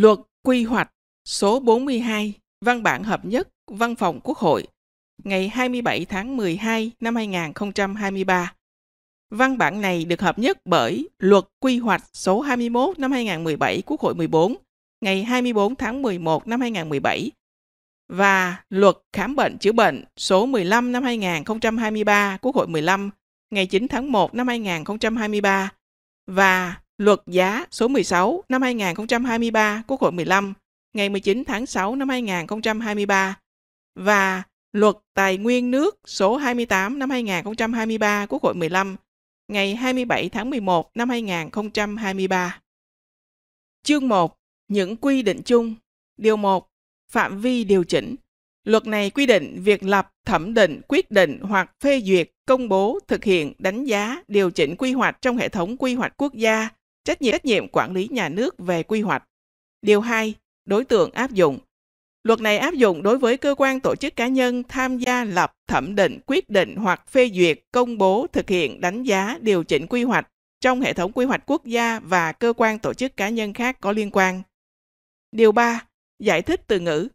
Luật Quy hoạch số 42, văn bản hợp nhất Văn phòng Quốc hội, ngày 27 tháng 12 năm 2023. Văn bản này được hợp nhất bởi Luật Quy hoạch số 21 năm 2017 Quốc hội 14, ngày 24 tháng 11 năm 2017 và Luật Khám bệnh chữa bệnh số 15 năm 2023 Quốc hội 15, ngày 9 tháng 1 năm 2023 và Luật giá số 16 năm 2023 Quốc hội 15 ngày 19 tháng 6 năm 2023 và Luật Tài nguyên nước số 28 năm 2023 Quốc hội 15 ngày 27 tháng 11 năm 2023. Chương 1. Những quy định chung. Điều 1. Phạm vi điều chỉnh. Luật này quy định việc lập, thẩm định, quyết định hoặc phê duyệt, công bố, thực hiện, đánh giá, điều chỉnh quy hoạch trong hệ thống quy hoạch quốc gia trách nhiệm, trách nhiệm quản lý nhà nước về quy hoạch. Điều 2. Đối tượng áp dụng. Luật này áp dụng đối với cơ quan tổ chức cá nhân tham gia lập, thẩm định, quyết định hoặc phê duyệt, công bố, thực hiện, đánh giá, điều chỉnh quy hoạch trong hệ thống quy hoạch quốc gia và cơ quan tổ chức cá nhân khác có liên quan. Điều 3. Giải thích từ ngữ.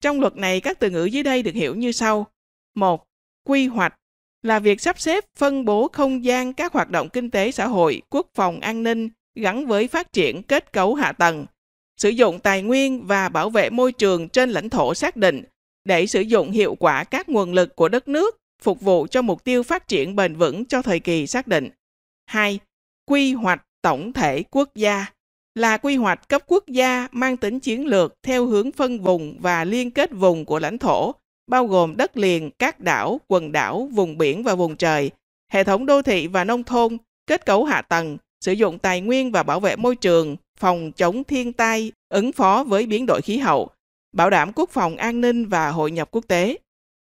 Trong luật này các từ ngữ dưới đây được hiểu như sau. 1. Quy hoạch là việc sắp xếp, phân bố không gian các hoạt động kinh tế xã hội, quốc phòng an ninh, gắn với phát triển kết cấu hạ tầng, sử dụng tài nguyên và bảo vệ môi trường trên lãnh thổ xác định để sử dụng hiệu quả các nguồn lực của đất nước phục vụ cho mục tiêu phát triển bền vững cho thời kỳ xác định. 2. Quy hoạch tổng thể quốc gia là quy hoạch cấp quốc gia mang tính chiến lược theo hướng phân vùng và liên kết vùng của lãnh thổ, bao gồm đất liền, các đảo, quần đảo, vùng biển và vùng trời, hệ thống đô thị và nông thôn, kết cấu hạ tầng, sử dụng tài nguyên và bảo vệ môi trường, phòng chống thiên tai, ứng phó với biến đổi khí hậu, bảo đảm quốc phòng an ninh và hội nhập quốc tế.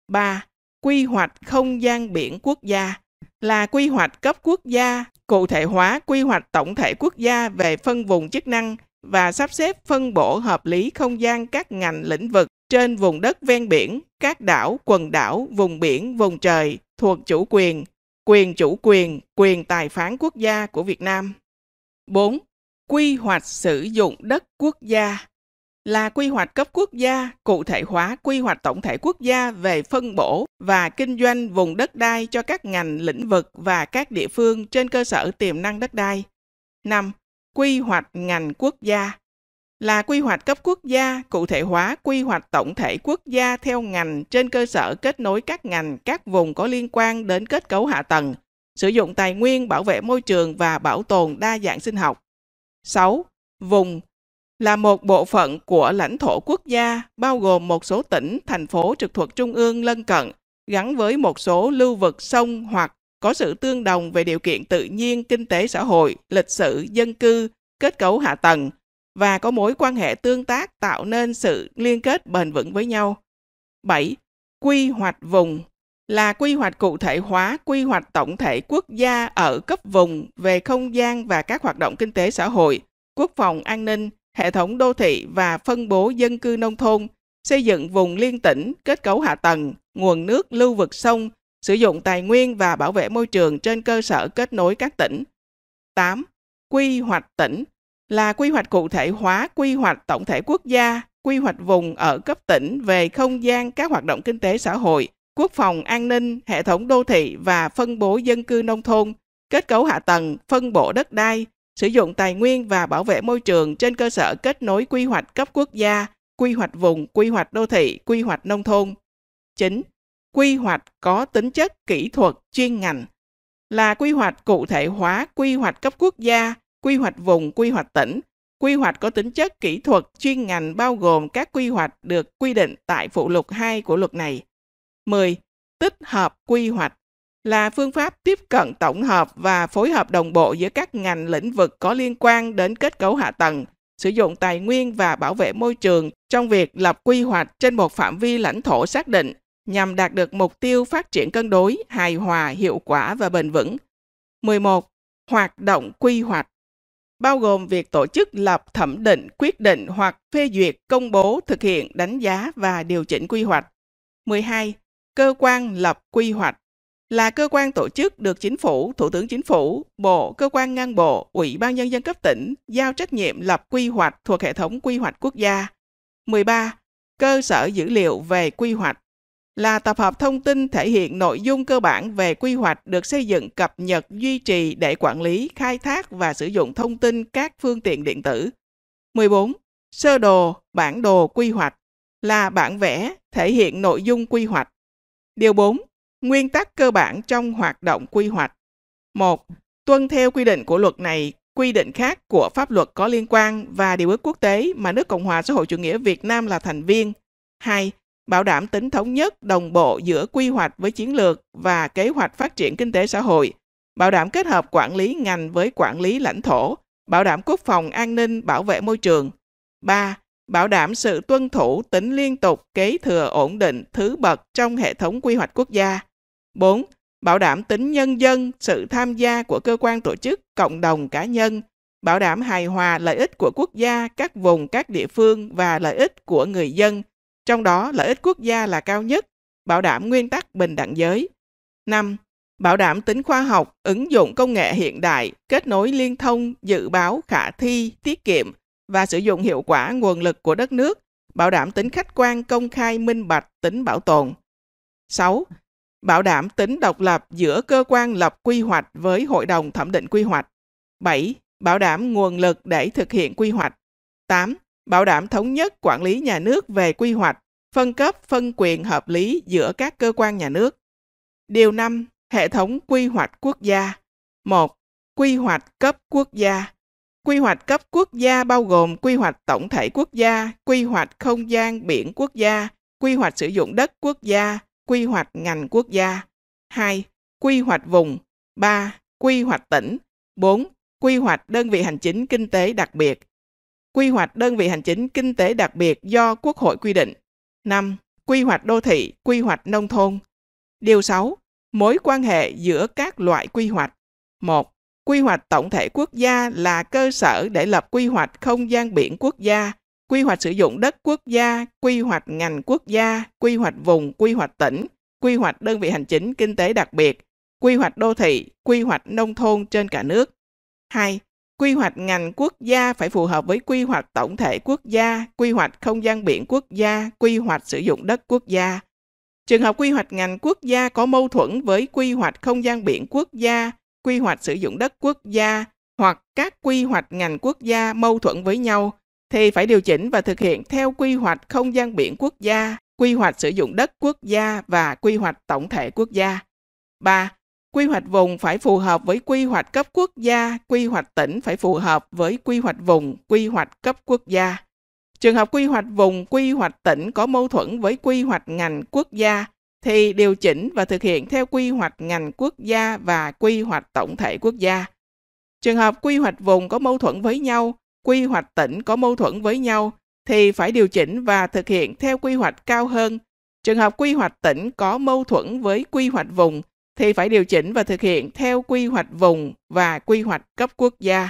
3. Quy hoạch không gian biển quốc gia là quy hoạch cấp quốc gia, cụ thể hóa quy hoạch tổng thể quốc gia về phân vùng chức năng và sắp xếp phân bổ hợp lý không gian các ngành lĩnh vực trên vùng đất ven biển, các đảo, quần đảo, vùng biển, vùng trời thuộc chủ quyền quyền chủ quyền, quyền tài phán quốc gia của Việt Nam. 4. Quy hoạch sử dụng đất quốc gia là quy hoạch cấp quốc gia cụ thể hóa quy hoạch tổng thể quốc gia về phân bổ và kinh doanh vùng đất đai cho các ngành lĩnh vực và các địa phương trên cơ sở tiềm năng đất đai. 5. Quy hoạch ngành quốc gia là quy hoạch cấp quốc gia cụ thể hóa quy hoạch tổng thể quốc gia theo ngành trên cơ sở kết nối các ngành các vùng có liên quan đến kết cấu hạ tầng sử dụng tài nguyên bảo vệ môi trường và bảo tồn đa dạng sinh học 6. vùng là một bộ phận của lãnh thổ quốc gia bao gồm một số tỉnh thành phố trực thuộc trung ương lân cận gắn với một số lưu vực sông hoặc có sự tương đồng về điều kiện tự nhiên kinh tế xã hội lịch sử dân cư kết cấu hạ tầng và có mối quan hệ tương tác tạo nên sự liên kết bền vững với nhau. 7. Quy hoạch vùng là quy hoạch cụ thể hóa quy hoạch tổng thể quốc gia ở cấp vùng về không gian và các hoạt động kinh tế xã hội, quốc phòng an ninh, hệ thống đô thị và phân bố dân cư nông thôn, xây dựng vùng liên tỉnh, kết cấu hạ tầng, nguồn nước lưu vực sông, sử dụng tài nguyên và bảo vệ môi trường trên cơ sở kết nối các tỉnh. 8. Quy hoạch tỉnh là quy hoạch cụ thể hóa quy hoạch tổng thể quốc gia, quy hoạch vùng ở cấp tỉnh về không gian các hoạt động kinh tế xã hội, quốc phòng an ninh, hệ thống đô thị và phân bố dân cư nông thôn, kết cấu hạ tầng, phân bổ đất đai, sử dụng tài nguyên và bảo vệ môi trường trên cơ sở kết nối quy hoạch cấp quốc gia, quy hoạch vùng, quy hoạch đô thị, quy hoạch nông thôn. 9. Quy hoạch có tính chất kỹ thuật chuyên ngành là quy hoạch cụ thể hóa quy hoạch cấp quốc gia, quy hoạch vùng, quy hoạch tỉnh. Quy hoạch có tính chất kỹ thuật chuyên ngành bao gồm các quy hoạch được quy định tại phụ lục 2 của luật này. 10. Tích hợp quy hoạch là phương pháp tiếp cận tổng hợp và phối hợp đồng bộ giữa các ngành lĩnh vực có liên quan đến kết cấu hạ tầng, sử dụng tài nguyên và bảo vệ môi trường trong việc lập quy hoạch trên một phạm vi lãnh thổ xác định nhằm đạt được mục tiêu phát triển cân đối, hài hòa, hiệu quả và bền vững. 11. Hoạt động quy hoạch bao gồm việc tổ chức lập thẩm định, quyết định hoặc phê duyệt, công bố, thực hiện, đánh giá và điều chỉnh quy hoạch. 12. Cơ quan lập quy hoạch là cơ quan tổ chức được chính phủ, thủ tướng chính phủ, bộ, cơ quan ngang bộ, ủy ban nhân dân cấp tỉnh giao trách nhiệm lập quy hoạch thuộc hệ thống quy hoạch quốc gia. 13. Cơ sở dữ liệu về quy hoạch là tập hợp thông tin thể hiện nội dung cơ bản về quy hoạch được xây dựng cập nhật duy trì để quản lý, khai thác và sử dụng thông tin các phương tiện điện tử. 14. Sơ đồ, bản đồ quy hoạch là bản vẽ thể hiện nội dung quy hoạch. Điều 4. Nguyên tắc cơ bản trong hoạt động quy hoạch. 1. Tuân theo quy định của luật này, quy định khác của pháp luật có liên quan và điều ước quốc tế mà nước Cộng hòa xã hội chủ nghĩa Việt Nam là thành viên. 2 bảo đảm tính thống nhất, đồng bộ giữa quy hoạch với chiến lược và kế hoạch phát triển kinh tế xã hội, bảo đảm kết hợp quản lý ngành với quản lý lãnh thổ, bảo đảm quốc phòng an ninh, bảo vệ môi trường. ba Bảo đảm sự tuân thủ tính liên tục, kế thừa ổn định, thứ bậc trong hệ thống quy hoạch quốc gia. bốn Bảo đảm tính nhân dân, sự tham gia của cơ quan tổ chức, cộng đồng cá nhân, bảo đảm hài hòa lợi ích của quốc gia, các vùng, các địa phương và lợi ích của người dân – trong đó lợi ích quốc gia là cao nhất, bảo đảm nguyên tắc bình đẳng giới. 5. Bảo đảm tính khoa học, ứng dụng công nghệ hiện đại, kết nối liên thông, dự báo, khả thi, tiết kiệm và sử dụng hiệu quả nguồn lực của đất nước, bảo đảm tính khách quan, công khai, minh bạch, tính bảo tồn. 6. Bảo đảm tính độc lập giữa cơ quan lập quy hoạch với hội đồng thẩm định quy hoạch. 7. Bảo đảm nguồn lực để thực hiện quy hoạch. 8 bảo đảm thống nhất quản lý nhà nước về quy hoạch, phân cấp phân quyền hợp lý giữa các cơ quan nhà nước. Điều 5. Hệ thống quy hoạch quốc gia 1. Quy hoạch cấp quốc gia Quy hoạch cấp quốc gia bao gồm quy hoạch tổng thể quốc gia, quy hoạch không gian biển quốc gia, quy hoạch sử dụng đất quốc gia, quy hoạch ngành quốc gia. 2. Quy hoạch vùng 3. Quy hoạch tỉnh 4. Quy hoạch đơn vị hành chính kinh tế đặc biệt quy hoạch đơn vị hành chính kinh tế đặc biệt do Quốc hội quy định. 5. Quy hoạch đô thị, quy hoạch nông thôn. Điều 6. Mối quan hệ giữa các loại quy hoạch. 1. Quy hoạch tổng thể quốc gia là cơ sở để lập quy hoạch không gian biển quốc gia, quy hoạch sử dụng đất quốc gia, quy hoạch ngành quốc gia, quy hoạch vùng, quy hoạch tỉnh, quy hoạch đơn vị hành chính kinh tế đặc biệt, quy hoạch đô thị, quy hoạch nông thôn trên cả nước. 2 quy hoạch ngành quốc gia phải phù hợp với quy hoạch tổng thể quốc gia, quy hoạch không gian biển quốc gia, quy hoạch sử dụng đất quốc gia. Trường hợp quy hoạch ngành quốc gia có mâu thuẫn với quy hoạch không gian biển quốc gia, quy hoạch sử dụng đất quốc gia hoặc các quy hoạch ngành quốc gia mâu thuẫn với nhau thì phải điều chỉnh và thực hiện theo quy hoạch không gian biển quốc gia, quy hoạch sử dụng đất quốc gia và quy hoạch tổng thể quốc gia. 3 quy hoạch vùng phải phù hợp với quy hoạch cấp quốc gia, quy hoạch tỉnh phải phù hợp với quy hoạch vùng, quy hoạch cấp quốc gia. Trường hợp quy hoạch vùng, quy hoạch tỉnh có mâu thuẫn với quy hoạch ngành quốc gia thì điều chỉnh và thực hiện theo quy hoạch ngành quốc gia và quy hoạch tổng thể quốc gia. Trường hợp quy hoạch vùng có mâu thuẫn với nhau, quy hoạch tỉnh có mâu thuẫn với nhau thì phải điều chỉnh và thực hiện theo quy hoạch cao hơn. Trường hợp quy hoạch tỉnh có mâu thuẫn với quy hoạch vùng thì phải điều chỉnh và thực hiện theo quy hoạch vùng và quy hoạch cấp quốc gia.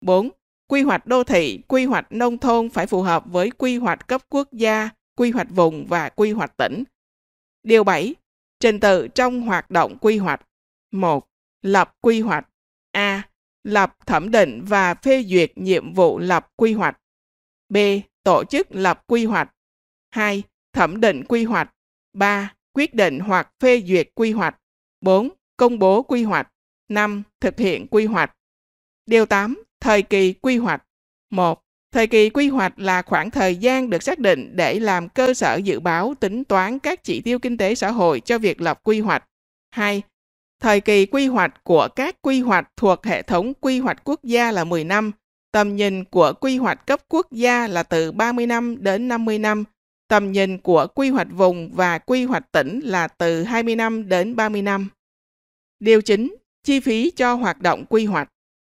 4. Quy hoạch đô thị, quy hoạch nông thôn phải phù hợp với quy hoạch cấp quốc gia, quy hoạch vùng và quy hoạch tỉnh. Điều 7. Trình tự trong hoạt động quy hoạch. 1. Lập quy hoạch. A. Lập thẩm định và phê duyệt nhiệm vụ lập quy hoạch. B. Tổ chức lập quy hoạch. 2. Thẩm định quy hoạch. 3. Quyết định hoặc phê duyệt quy hoạch. 4. Công bố quy hoạch. 5. Thực hiện quy hoạch. Điều 8. Thời kỳ quy hoạch. 1. Thời kỳ quy hoạch là khoảng thời gian được xác định để làm cơ sở dự báo tính toán các chỉ tiêu kinh tế xã hội cho việc lập quy hoạch. 2. Thời kỳ quy hoạch của các quy hoạch thuộc hệ thống quy hoạch quốc gia là 10 năm. Tầm nhìn của quy hoạch cấp quốc gia là từ 30 năm đến 50 năm Tầm nhìn của quy hoạch vùng và quy hoạch tỉnh là từ 20 năm đến 30 năm. Điều chính, chi phí cho hoạt động quy hoạch.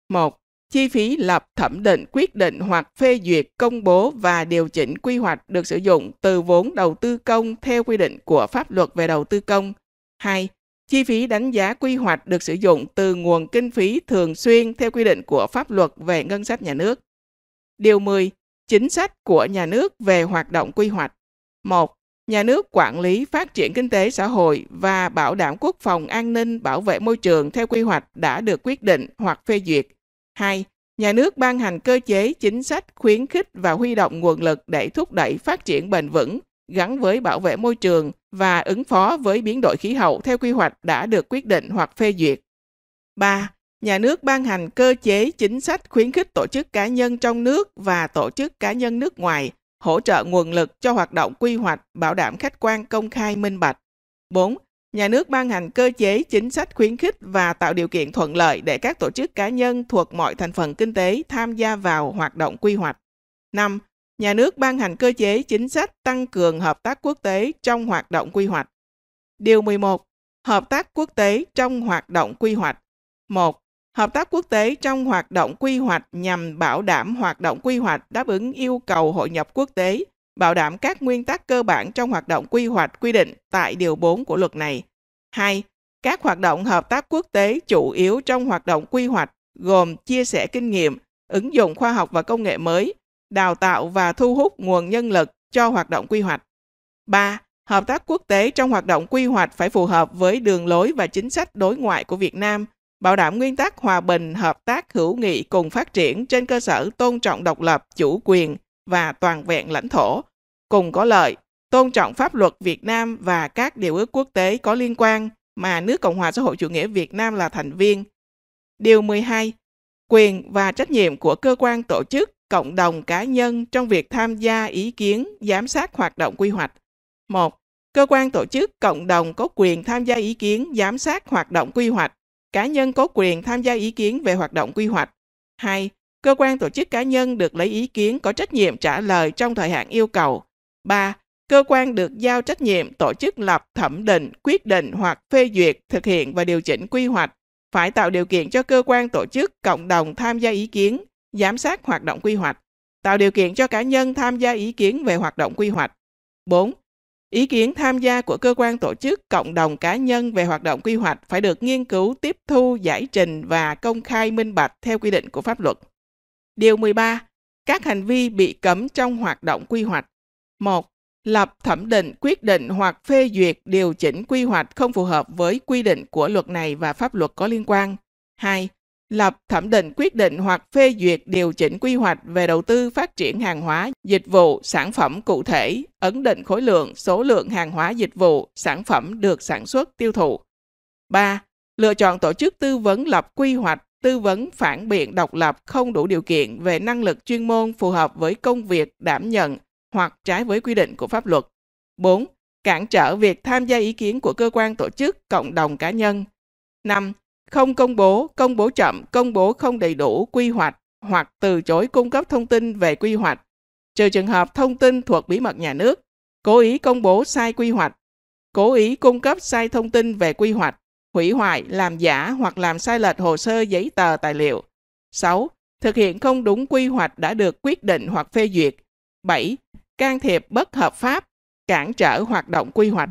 1. Chi phí lập thẩm định quyết định hoặc phê duyệt công bố và điều chỉnh quy hoạch được sử dụng từ vốn đầu tư công theo quy định của pháp luật về đầu tư công. 2. Chi phí đánh giá quy hoạch được sử dụng từ nguồn kinh phí thường xuyên theo quy định của pháp luật về ngân sách nhà nước. Điều 10. Chính sách của nhà nước về hoạt động quy hoạch. 1. Nhà nước quản lý phát triển kinh tế xã hội và bảo đảm quốc phòng an ninh bảo vệ môi trường theo quy hoạch đã được quyết định hoặc phê duyệt. 2. Nhà nước ban hành cơ chế chính sách khuyến khích và huy động nguồn lực để thúc đẩy phát triển bền vững gắn với bảo vệ môi trường và ứng phó với biến đổi khí hậu theo quy hoạch đã được quyết định hoặc phê duyệt. 3. Nhà nước ban hành cơ chế chính sách khuyến khích tổ chức cá nhân trong nước và tổ chức cá nhân nước ngoài hỗ trợ nguồn lực cho hoạt động quy hoạch, bảo đảm khách quan, công khai, minh bạch. 4. Nhà nước ban hành cơ chế, chính sách khuyến khích và tạo điều kiện thuận lợi để các tổ chức cá nhân thuộc mọi thành phần kinh tế tham gia vào hoạt động quy hoạch. 5. Nhà nước ban hành cơ chế, chính sách tăng cường hợp tác quốc tế trong hoạt động quy hoạch. Điều 11. Hợp tác quốc tế trong hoạt động quy hoạch. 1 hợp tác quốc tế trong hoạt động quy hoạch nhằm bảo đảm hoạt động quy hoạch đáp ứng yêu cầu hội nhập quốc tế, bảo đảm các nguyên tắc cơ bản trong hoạt động quy hoạch quy định tại điều 4 của luật này. 2. Các hoạt động hợp tác quốc tế chủ yếu trong hoạt động quy hoạch gồm chia sẻ kinh nghiệm, ứng dụng khoa học và công nghệ mới, đào tạo và thu hút nguồn nhân lực cho hoạt động quy hoạch. 3. Hợp tác quốc tế trong hoạt động quy hoạch phải phù hợp với đường lối và chính sách đối ngoại của Việt Nam – bảo đảm nguyên tắc hòa bình, hợp tác, hữu nghị cùng phát triển trên cơ sở tôn trọng độc lập, chủ quyền và toàn vẹn lãnh thổ, cùng có lợi, tôn trọng pháp luật Việt Nam và các điều ước quốc tế có liên quan mà nước Cộng hòa xã hội chủ nghĩa Việt Nam là thành viên. Điều 12. Quyền và trách nhiệm của cơ quan tổ chức, cộng đồng cá nhân trong việc tham gia ý kiến, giám sát hoạt động quy hoạch. 1. Cơ quan tổ chức, cộng đồng có quyền tham gia ý kiến, giám sát hoạt động quy hoạch cá nhân có quyền tham gia ý kiến về hoạt động quy hoạch. 2. Cơ quan tổ chức cá nhân được lấy ý kiến có trách nhiệm trả lời trong thời hạn yêu cầu. 3. Cơ quan được giao trách nhiệm tổ chức lập, thẩm định, quyết định hoặc phê duyệt, thực hiện và điều chỉnh quy hoạch phải tạo điều kiện cho cơ quan tổ chức cộng đồng tham gia ý kiến, giám sát hoạt động quy hoạch, tạo điều kiện cho cá nhân tham gia ý kiến về hoạt động quy hoạch. 4. Ý kiến tham gia của cơ quan tổ chức, cộng đồng cá nhân về hoạt động quy hoạch phải được nghiên cứu, tiếp thu, giải trình và công khai minh bạch theo quy định của pháp luật. Điều 13. Các hành vi bị cấm trong hoạt động quy hoạch. 1. Lập thẩm định, quyết định hoặc phê duyệt điều chỉnh quy hoạch không phù hợp với quy định của luật này và pháp luật có liên quan. 2 lập thẩm định quyết định hoặc phê duyệt điều chỉnh quy hoạch về đầu tư phát triển hàng hóa, dịch vụ, sản phẩm cụ thể, ấn định khối lượng, số lượng hàng hóa dịch vụ, sản phẩm được sản xuất tiêu thụ. 3. Lựa chọn tổ chức tư vấn lập quy hoạch, tư vấn phản biện độc lập không đủ điều kiện về năng lực chuyên môn phù hợp với công việc đảm nhận hoặc trái với quy định của pháp luật. 4. Cản trở việc tham gia ý kiến của cơ quan tổ chức, cộng đồng cá nhân. 5 không công bố, công bố chậm, công bố không đầy đủ quy hoạch hoặc từ chối cung cấp thông tin về quy hoạch, trừ trường hợp thông tin thuộc bí mật nhà nước, cố ý công bố sai quy hoạch, cố ý cung cấp sai thông tin về quy hoạch, hủy hoại, làm giả hoặc làm sai lệch hồ sơ giấy tờ tài liệu. 6. Thực hiện không đúng quy hoạch đã được quyết định hoặc phê duyệt. 7. Can thiệp bất hợp pháp, cản trở hoạt động quy hoạch.